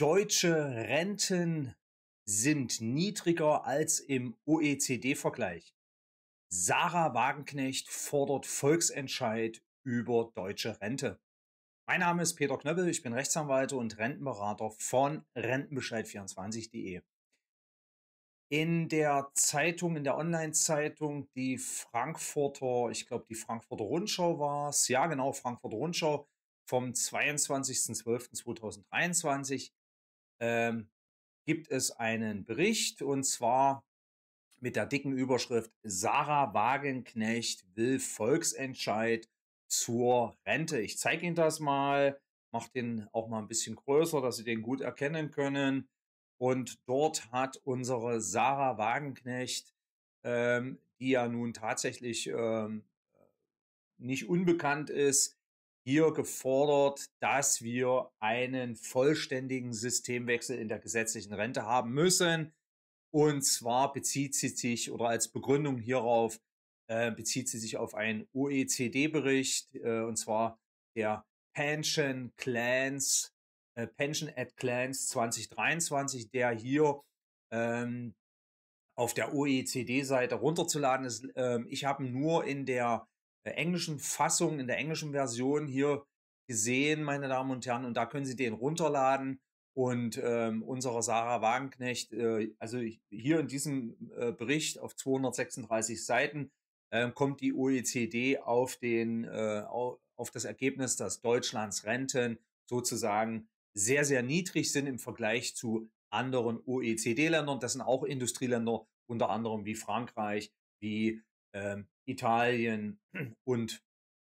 Deutsche Renten sind niedriger als im OECD-Vergleich. Sarah Wagenknecht fordert Volksentscheid über deutsche Rente. Mein Name ist Peter Knöppel, ich bin Rechtsanwalt und Rentenberater von rentenbescheid24.de. In der Zeitung, in der Online-Zeitung, die Frankfurter, ich glaube die Frankfurter Rundschau war es, ja genau, Frankfurter Rundschau vom 22.12.2023, ähm, gibt es einen Bericht und zwar mit der dicken Überschrift Sarah Wagenknecht will Volksentscheid zur Rente. Ich zeige Ihnen das mal, mache den auch mal ein bisschen größer, dass Sie den gut erkennen können. Und dort hat unsere Sarah Wagenknecht, ähm, die ja nun tatsächlich ähm, äh, nicht unbekannt ist, hier gefordert, dass wir einen vollständigen Systemwechsel in der gesetzlichen Rente haben müssen. Und zwar bezieht sie sich oder als Begründung hierauf äh, bezieht sie sich auf einen OECD-Bericht äh, und zwar der Pension Clans, äh, Pension at Clans 2023, der hier ähm, auf der OECD-Seite runterzuladen ist. Ähm, ich habe nur in der der englischen Fassung, in der englischen Version hier gesehen, meine Damen und Herren. Und da können Sie den runterladen. Und ähm, unserer Sarah Wagenknecht, äh, also hier in diesem äh, Bericht auf 236 Seiten, äh, kommt die OECD auf, den, äh, auf das Ergebnis, dass Deutschlands Renten sozusagen sehr, sehr niedrig sind im Vergleich zu anderen OECD-Ländern. Das sind auch Industrieländer, unter anderem wie Frankreich, wie ähm, Italien und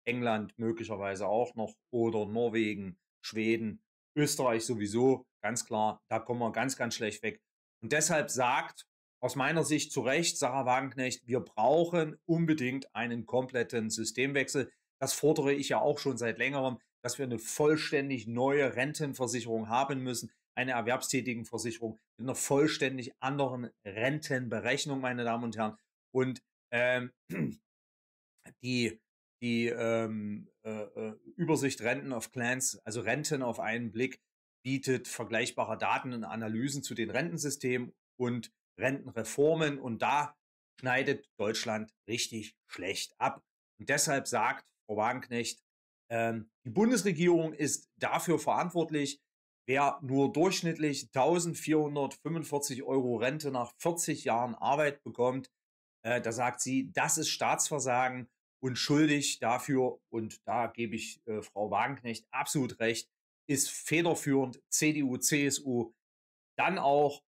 England möglicherweise auch noch oder Norwegen, Schweden, Österreich sowieso, ganz klar, da kommen wir ganz, ganz schlecht weg. Und deshalb sagt aus meiner Sicht zu Recht Sarah Wagenknecht, wir brauchen unbedingt einen kompletten Systemwechsel. Das fordere ich ja auch schon seit längerem, dass wir eine vollständig neue Rentenversicherung haben müssen, eine Erwerbstätigenversicherung mit einer vollständig anderen Rentenberechnung, meine Damen und Herren. Und ähm, die die ähm, äh, äh Übersicht Renten of Clans, also Renten auf einen Blick, bietet vergleichbare Daten und Analysen zu den Rentensystemen und Rentenreformen. Und da schneidet Deutschland richtig schlecht ab. Und deshalb sagt Frau Wagenknecht, ähm, die Bundesregierung ist dafür verantwortlich, wer nur durchschnittlich 1445 Euro Rente nach 40 Jahren Arbeit bekommt, äh, da sagt sie, das ist Staatsversagen und schuldig dafür, und da gebe ich äh, Frau Wagenknecht absolut recht, ist federführend CDU, CSU, dann auch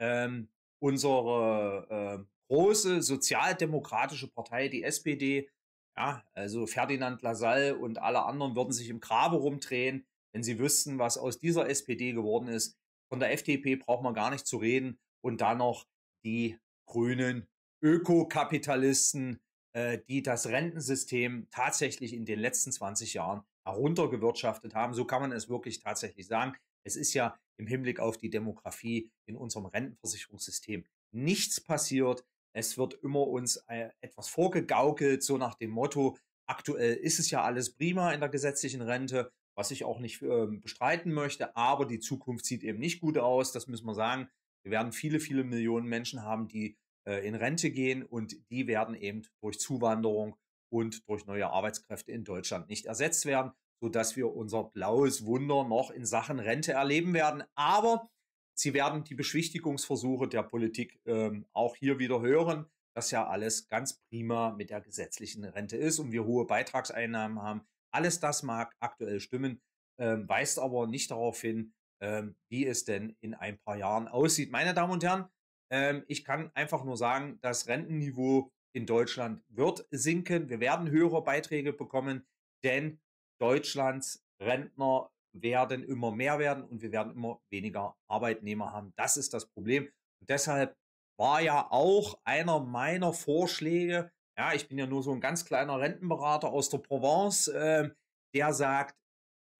ähm, unsere äh, große sozialdemokratische Partei, die SPD, ja, also Ferdinand Lassalle und alle anderen würden sich im Grabe rumdrehen, wenn sie wüssten, was aus dieser SPD geworden ist. Von der FDP braucht man gar nicht zu reden und dann noch die Grünen Ökokapitalisten, äh, die das Rentensystem tatsächlich in den letzten 20 Jahren heruntergewirtschaftet haben. So kann man es wirklich tatsächlich sagen. Es ist ja im Hinblick auf die Demografie in unserem Rentenversicherungssystem nichts passiert. Es wird immer uns äh, etwas vorgegaukelt, so nach dem Motto, aktuell ist es ja alles prima in der gesetzlichen Rente, was ich auch nicht ähm, bestreiten möchte, aber die Zukunft sieht eben nicht gut aus, das müssen wir sagen. Wir werden viele, viele Millionen Menschen haben, die äh, in Rente gehen und die werden eben durch Zuwanderung und durch neue Arbeitskräfte in Deutschland nicht ersetzt werden, sodass wir unser blaues Wunder noch in Sachen Rente erleben werden. Aber Sie werden die Beschwichtigungsversuche der Politik ähm, auch hier wieder hören, dass ja alles ganz prima mit der gesetzlichen Rente ist und wir hohe Beitragseinnahmen haben. Alles das mag aktuell stimmen, ähm, weist aber nicht darauf hin, ähm, wie es denn in ein paar Jahren aussieht. Meine Damen und Herren, ähm, ich kann einfach nur sagen, das Rentenniveau in Deutschland wird sinken. Wir werden höhere Beiträge bekommen, denn Deutschlands Rentner werden immer mehr werden und wir werden immer weniger Arbeitnehmer haben. Das ist das Problem. Und deshalb war ja auch einer meiner Vorschläge, ja, ich bin ja nur so ein ganz kleiner Rentenberater aus der Provence, äh, der sagt,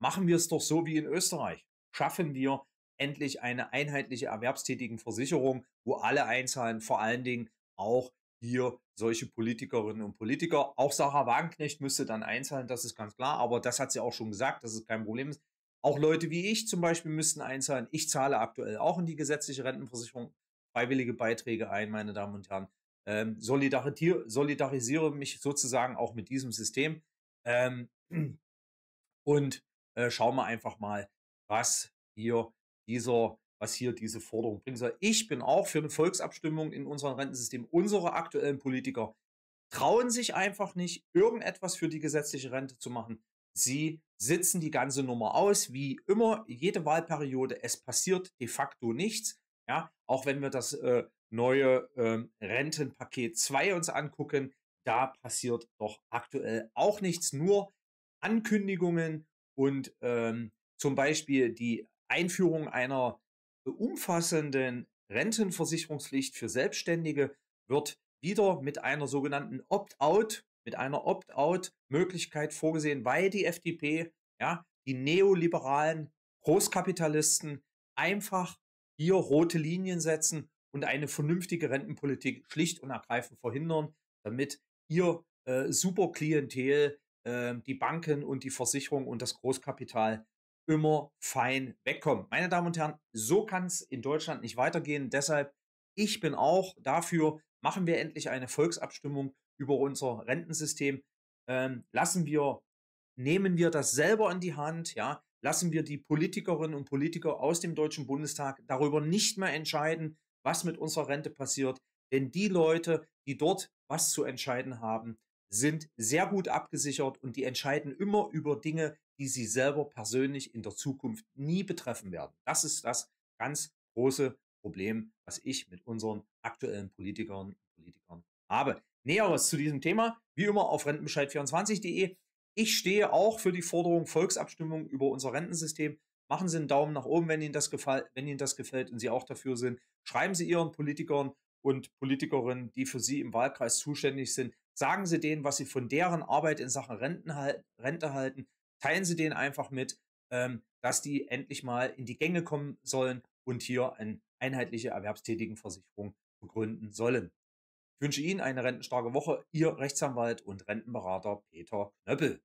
machen wir es doch so wie in Österreich. Schaffen wir endlich eine einheitliche erwerbstätigen Versicherung, wo alle einzahlen, vor allen Dingen auch hier solche Politikerinnen und Politiker. Auch Sarah Wagenknecht müsste dann einzahlen, das ist ganz klar, aber das hat sie auch schon gesagt, dass es kein Problem ist. Auch Leute wie ich zum Beispiel müssten einzahlen. Ich zahle aktuell auch in die gesetzliche Rentenversicherung freiwillige Beiträge ein, meine Damen und Herren. Ähm, solidarisiere mich sozusagen auch mit diesem System ähm, und äh, schaue mal einfach mal, was hier dieser, was hier diese Forderung bringt. Ich bin auch für eine Volksabstimmung in unserem Rentensystem. Unsere aktuellen Politiker trauen sich einfach nicht, irgendetwas für die gesetzliche Rente zu machen. Sie sitzen die ganze Nummer aus, wie immer, jede Wahlperiode. Es passiert de facto nichts. Ja, auch wenn wir das äh, neue äh, Rentenpaket 2 uns angucken, da passiert doch aktuell auch nichts, nur Ankündigungen und ähm, zum Beispiel die Einführung einer umfassenden Rentenversicherungspflicht für Selbstständige wird wieder mit einer sogenannten Opt-out, mit einer Opt-out-Möglichkeit vorgesehen, weil die FDP, ja, die neoliberalen Großkapitalisten einfach hier rote Linien setzen und eine vernünftige Rentenpolitik schlicht und ergreifend verhindern, damit ihr äh, Superklientel, äh, die Banken und die Versicherung und das Großkapital immer fein wegkommen. Meine Damen und Herren, so kann es in Deutschland nicht weitergehen. Deshalb, ich bin auch dafür, machen wir endlich eine Volksabstimmung über unser Rentensystem. Ähm, lassen wir, nehmen wir das selber in die Hand, ja, lassen wir die Politikerinnen und Politiker aus dem Deutschen Bundestag darüber nicht mehr entscheiden, was mit unserer Rente passiert. Denn die Leute, die dort was zu entscheiden haben, sind sehr gut abgesichert und die entscheiden immer über Dinge, die sie selber persönlich in der Zukunft nie betreffen werden. Das ist das ganz große Problem, was ich mit unseren aktuellen Politikern und Politikern habe. Näheres zu diesem Thema, wie immer auf rentenbescheid24.de. Ich stehe auch für die Forderung Volksabstimmung über unser Rentensystem. Machen Sie einen Daumen nach oben, wenn Ihnen das, gefällt, wenn Ihnen das gefällt und Sie auch dafür sind. Schreiben Sie Ihren Politikern und Politikerinnen, die für Sie im Wahlkreis zuständig sind. Sagen Sie denen, was Sie von deren Arbeit in Sachen Renten, Rente halten teilen Sie denen einfach mit, ähm, dass die endlich mal in die Gänge kommen sollen und hier eine einheitliche Erwerbstätigenversicherung begründen sollen. Ich wünsche Ihnen eine rentenstarke Woche, Ihr Rechtsanwalt und Rentenberater Peter Knöppel.